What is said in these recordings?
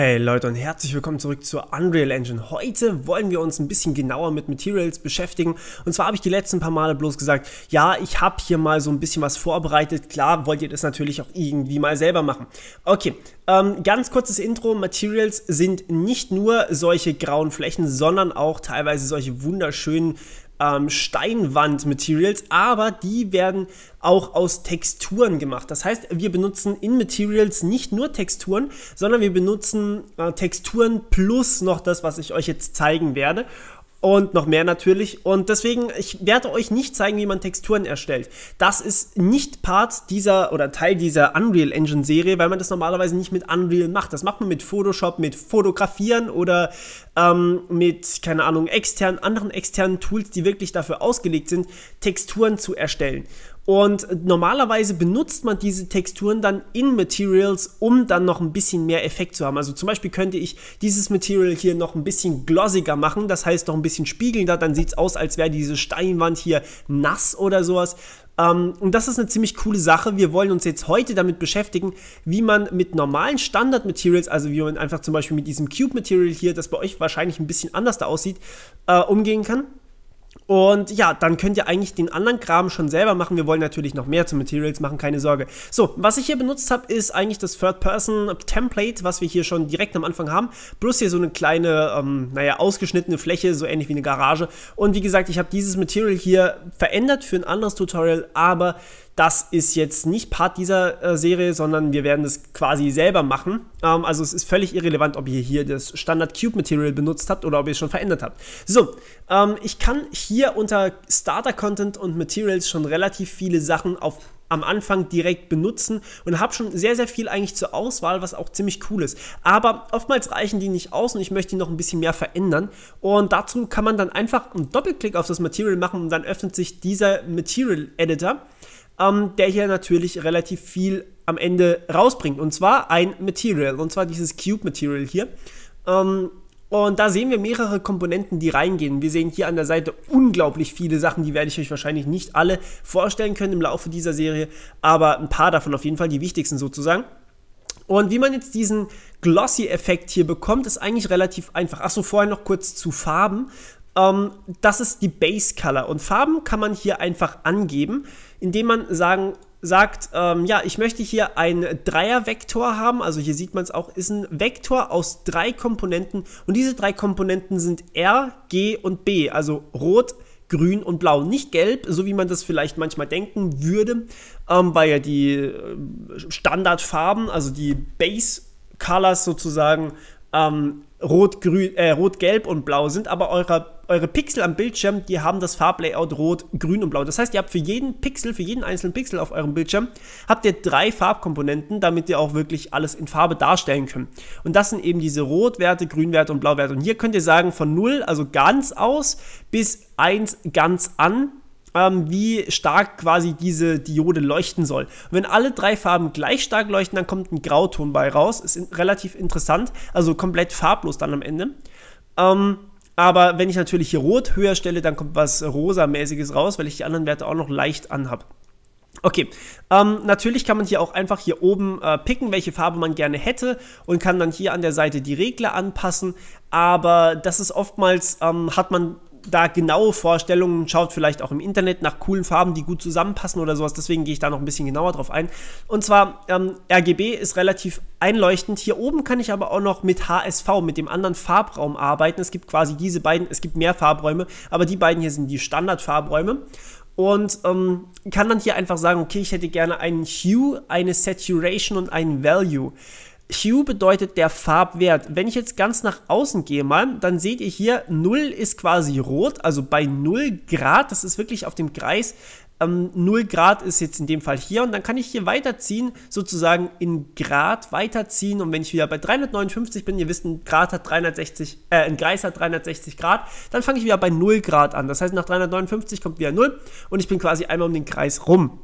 Hey Leute und herzlich willkommen zurück zur Unreal Engine. Heute wollen wir uns ein bisschen genauer mit Materials beschäftigen. Und zwar habe ich die letzten paar Male bloß gesagt, ja, ich habe hier mal so ein bisschen was vorbereitet. Klar, wollt ihr das natürlich auch irgendwie mal selber machen. Okay, ähm, ganz kurzes Intro. Materials sind nicht nur solche grauen Flächen, sondern auch teilweise solche wunderschönen ähm, Steinwand-Materials, aber die werden auch aus Texturen gemacht. Das heißt, wir benutzen in Materials nicht nur Texturen, sondern wir benutzen äh, Texturen plus noch das, was ich euch jetzt zeigen werde und noch mehr natürlich. Und deswegen, ich werde euch nicht zeigen, wie man Texturen erstellt. Das ist nicht Part dieser oder Teil dieser Unreal Engine Serie, weil man das normalerweise nicht mit Unreal macht. Das macht man mit Photoshop, mit Fotografieren oder ähm, mit, keine Ahnung, externen, anderen externen Tools, die wirklich dafür ausgelegt sind, Texturen zu erstellen. Und normalerweise benutzt man diese Texturen dann in Materials, um dann noch ein bisschen mehr Effekt zu haben. Also zum Beispiel könnte ich dieses Material hier noch ein bisschen glossiger machen, das heißt noch ein bisschen spiegelnder, dann sieht es aus, als wäre diese Steinwand hier nass oder sowas. Um, ähm, und das ist eine ziemlich coole Sache. Wir wollen uns jetzt heute damit beschäftigen, wie man mit normalen Standard-Materials, also wie man einfach zum Beispiel mit diesem Cube-Material hier, das bei euch wahrscheinlich ein bisschen anders da aussieht, äh, umgehen kann. Und ja, dann könnt ihr eigentlich den anderen Kram schon selber machen. Wir wollen natürlich noch mehr zu Materials machen, keine Sorge. So, was ich hier benutzt habe, ist eigentlich das Third-Person-Template, was wir hier schon direkt am Anfang haben. Plus hier so eine kleine, ähm, naja, ausgeschnittene Fläche, so ähnlich wie eine Garage. Und wie gesagt, ich habe dieses Material hier verändert für ein anderes Tutorial, aber das ist jetzt nicht Part dieser äh, Serie, sondern wir werden das quasi selber machen. Ähm, also es ist völlig irrelevant, ob ihr hier das Standard Cube Material benutzt habt oder ob ihr es schon verändert habt. So, ähm, ich kann hier unter Starter Content und Materials schon relativ viele Sachen auf am Anfang direkt benutzen und habe schon sehr, sehr viel eigentlich zur Auswahl, was auch ziemlich cool ist. Aber oftmals reichen die nicht aus und ich möchte die noch ein bisschen mehr verändern. Und dazu kann man dann einfach einen Doppelklick auf das Material machen und dann öffnet sich dieser Material Editor ähm, der hier natürlich relativ viel am Ende rausbringt. Und zwar ein Material, und zwar dieses Cube Material hier. Ähm, und da sehen wir mehrere Komponenten, die reingehen. Wir sehen hier an der Seite unglaublich viele Sachen, die werde ich euch wahrscheinlich nicht alle vorstellen können im Laufe dieser Serie, aber ein paar davon auf jeden Fall, die wichtigsten sozusagen. Und wie man jetzt diesen Glossy-Effekt hier bekommt, ist eigentlich relativ einfach. Achso, vorher noch kurz zu Farben ähm, das ist die Base Color. Und Farben kann man hier einfach angeben, indem man sagen, sagt, ähm, ja, ich möchte hier einen Dreier-Vektor haben. Also hier sieht man es auch, ist ein Vektor aus drei Komponenten. Und diese drei Komponenten sind R, G und B. Also rot, grün und blau. Nicht gelb, so wie man das vielleicht manchmal denken würde, ähm, weil ja die äh, Standardfarben, also die Base Colors sozusagen, ähm, rot, grün, äh, rot, gelb und blau sind, aber eurer eure Pixel am Bildschirm, die haben das Farblayout rot, grün und blau. Das heißt, ihr habt für jeden Pixel, für jeden einzelnen Pixel auf eurem Bildschirm, habt ihr drei Farbkomponenten, damit ihr auch wirklich alles in Farbe darstellen könnt. Und das sind eben diese Rotwerte, Grünwerte und Blauwerte. Und hier könnt ihr sagen, von 0, also ganz aus, bis 1 ganz an, ähm, wie stark quasi diese Diode leuchten soll. Und wenn alle drei Farben gleich stark leuchten, dann kommt ein Grauton bei raus. Ist in, relativ interessant, also komplett farblos dann am Ende. Ähm, aber wenn ich natürlich hier Rot höher stelle, dann kommt was Rosa-mäßiges raus, weil ich die anderen Werte auch noch leicht anhab. Okay, ähm, natürlich kann man hier auch einfach hier oben äh, picken, welche Farbe man gerne hätte und kann dann hier an der Seite die Regler anpassen, aber das ist oftmals, ähm, hat man da genaue Vorstellungen, schaut vielleicht auch im Internet nach coolen Farben, die gut zusammenpassen oder sowas. Deswegen gehe ich da noch ein bisschen genauer drauf ein. Und zwar, ähm, RGB ist relativ einleuchtend. Hier oben kann ich aber auch noch mit HSV, mit dem anderen Farbraum arbeiten. Es gibt quasi diese beiden, es gibt mehr Farbräume, aber die beiden hier sind die Standardfarbräume. Und ähm, kann dann hier einfach sagen, okay, ich hätte gerne einen Hue, eine Saturation und einen Value. Hue bedeutet der Farbwert. Wenn ich jetzt ganz nach außen gehe mal, dann seht ihr hier, 0 ist quasi rot, also bei 0 Grad, das ist wirklich auf dem Kreis, ähm, 0 Grad ist jetzt in dem Fall hier und dann kann ich hier weiterziehen, sozusagen in Grad weiterziehen und wenn ich wieder bei 359 bin, ihr wisst, ein Grad hat 360, äh, ein Kreis hat 360 Grad, dann fange ich wieder bei 0 Grad an. Das heißt, nach 359 kommt wieder 0 und ich bin quasi einmal um den Kreis rum.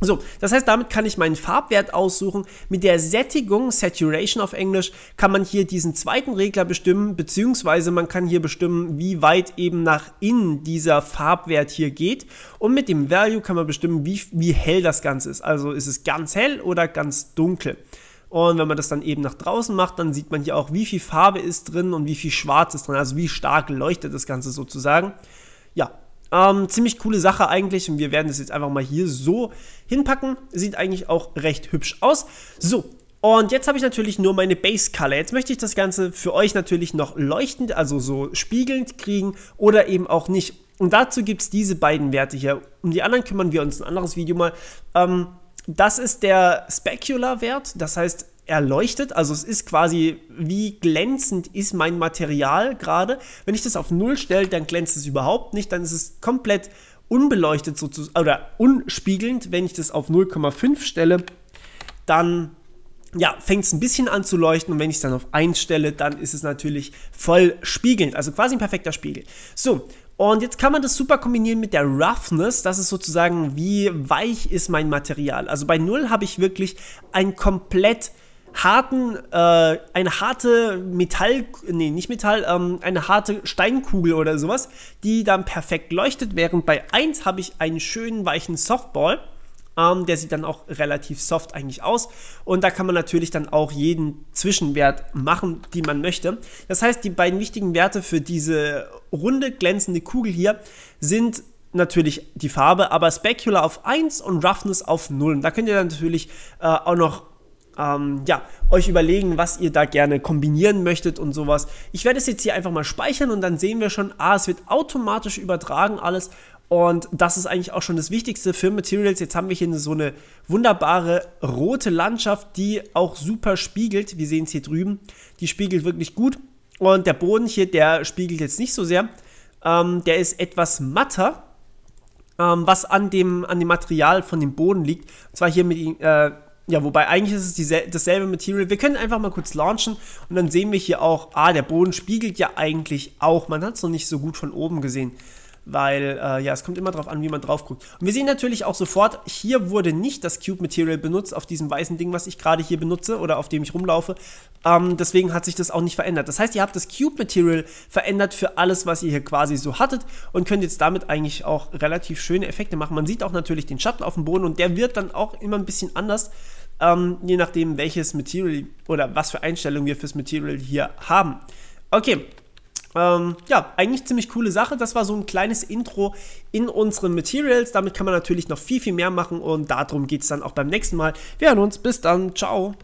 So, das heißt, damit kann ich meinen Farbwert aussuchen. Mit der Sättigung, Saturation auf Englisch, kann man hier diesen zweiten Regler bestimmen, beziehungsweise man kann hier bestimmen, wie weit eben nach innen dieser Farbwert hier geht. Und mit dem Value kann man bestimmen, wie, wie hell das Ganze ist. Also ist es ganz hell oder ganz dunkel. Und wenn man das dann eben nach draußen macht, dann sieht man hier auch, wie viel Farbe ist drin und wie viel Schwarz ist drin, also wie stark leuchtet das Ganze sozusagen. Ja, ähm, ziemlich coole Sache eigentlich und wir werden das jetzt einfach mal hier so hinpacken. Sieht eigentlich auch recht hübsch aus. So, und jetzt habe ich natürlich nur meine Base Color. Jetzt möchte ich das Ganze für euch natürlich noch leuchtend, also so spiegelnd kriegen oder eben auch nicht. Und dazu gibt es diese beiden Werte hier. Um die anderen kümmern wir uns ein anderes Video mal. Ähm, das ist der Specular-Wert, das heißt, erleuchtet. Also es ist quasi, wie glänzend ist mein Material gerade. Wenn ich das auf Null stelle, dann glänzt es überhaupt nicht. Dann ist es komplett unbeleuchtet sozusagen oder unspiegelnd. Wenn ich das auf 0,5 stelle, dann ja, fängt es ein bisschen an zu leuchten und wenn ich es dann auf 1 stelle, dann ist es natürlich voll spiegelnd, also quasi ein perfekter Spiegel. So, und jetzt kann man das super kombinieren mit der Roughness. Das ist sozusagen, wie weich ist mein Material. Also bei 0 habe ich wirklich ein komplett harten, äh, eine harte Metall, nee, nicht Metall, ähm, eine harte Steinkugel oder sowas, die dann perfekt leuchtet, während bei 1 habe ich einen schönen weichen Softball. Ähm, der sieht dann auch relativ soft eigentlich aus. Und da kann man natürlich dann auch jeden Zwischenwert machen, die man möchte. Das heißt, die beiden wichtigen Werte für diese runde glänzende Kugel hier sind natürlich die Farbe, aber Specular auf 1 und Roughness auf 0. Und da könnt ihr dann natürlich äh, auch noch ähm, ja, euch überlegen, was ihr da gerne kombinieren möchtet und sowas. Ich werde es jetzt hier einfach mal speichern und dann sehen wir schon, ah, es wird automatisch übertragen alles und das ist eigentlich auch schon das Wichtigste für Materials. Jetzt haben wir hier so eine wunderbare rote Landschaft, die auch super spiegelt. Wir sehen es hier drüben. Die spiegelt wirklich gut. Und der Boden hier, der spiegelt jetzt nicht so sehr. Ähm, der ist etwas matter, ähm, was an dem, an dem Material von dem Boden liegt. Und zwar hier mit, äh, ja, wobei eigentlich ist es dasselbe Material. Wir können einfach mal kurz launchen und dann sehen wir hier auch, ah, der Boden spiegelt ja eigentlich auch. Man hat es noch nicht so gut von oben gesehen weil äh, ja, es kommt immer darauf an, wie man drauf guckt. Und wir sehen natürlich auch sofort, hier wurde nicht das Cube-Material benutzt, auf diesem weißen Ding, was ich gerade hier benutze oder auf dem ich rumlaufe. Ähm, deswegen hat sich das auch nicht verändert. Das heißt, ihr habt das Cube-Material verändert für alles, was ihr hier quasi so hattet und könnt jetzt damit eigentlich auch relativ schöne Effekte machen. Man sieht auch natürlich den Schatten auf dem Boden und der wird dann auch immer ein bisschen anders. Ähm, je nachdem, welches Material oder was für Einstellungen wir fürs Material hier haben. Okay, ähm, ja, eigentlich ziemlich coole Sache. Das war so ein kleines Intro in unseren Materials. Damit kann man natürlich noch viel, viel mehr machen und darum geht es dann auch beim nächsten Mal. Wir hören uns. Bis dann. Ciao.